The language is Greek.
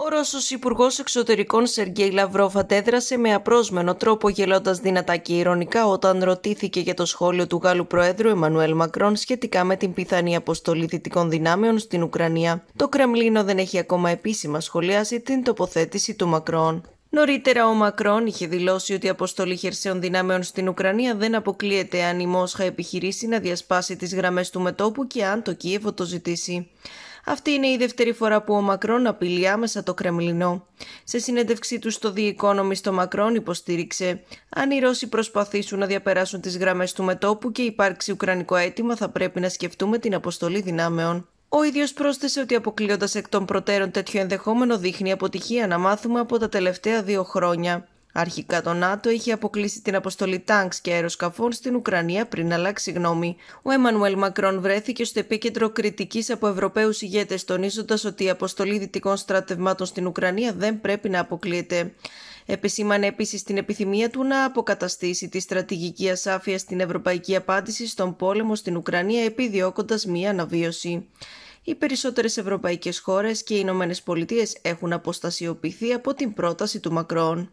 Ο Ρώσος Υπουργός Εξωτερικών Σεργέη Λαυρόφ αντέδρασε με απρόσμενο τρόπο γελώντας δυνατά και ηρωνικά όταν ρωτήθηκε για το σχόλιο του Γάλλου Προέδρου Εμμανουέλ Μακρόν σχετικά με την πιθανή αποστολή δυτικών δυνάμεων στην Ουκρανία. Το Κρεμλίνο δεν έχει ακόμα επίσημα σχολιάσει την τοποθέτηση του Μακρόν. Νωρίτερα, ο Μακρόν είχε δηλώσει ότι η αποστολή χερσαίων δυνάμεων στην Ουκρανία δεν αποκλείεται αν η Μόσχα επιχειρήσει να διασπάσει τις γραμμές του μετόπου και αν το Κίεβο το ζητήσει. Αυτή είναι η δεύτερη φορά που ο Μακρόν απειλεί άμεσα το Κρεμλινό. Σε συνέντευξή του στο The Economist, ο Μακρόν υποστήριξε: Αν οι Ρώσοι προσπαθήσουν να διαπεράσουν τις γραμμές του μετόπου και υπάρξει ουκρανικό αίτημα, θα πρέπει να σκεφτούμε την αποστολή δυνάμεων. Ο ίδιος πρόσθεσε ότι αποκλείοντας εκ των προτέρων τέτοιο ενδεχόμενο δείχνει αποτυχία να μάθουμε από τα τελευταία δύο χρόνια. Αρχικά το ΝΑΤΟ είχε αποκλείσει την αποστολή τάγκ και αεροσκαφών στην Ουκρανία πριν αλλάξει γνώμη. Ο Εμμανουέλ Μακρόν βρέθηκε στο επίκεντρο κριτικής από Ευρωπαίους ηγέτες, τονίζοντας ότι η αποστολή δυτικών στρατευμάτων στην Ουκρανία δεν πρέπει να αποκλείεται. Επισήμανε επίσης την επιθυμία του να αποκαταστήσει τη στρατηγική ασάφεια στην ευρωπαϊκή απάντηση στον πόλεμο στην Ουκρανία, επιδιώκοντας μία αναβίωση. Οι περισσότερες ευρωπαϊκές χώρες και οι Ηνωμένες έχουν αποστασιοποιηθεί από την πρόταση του Μακρόν.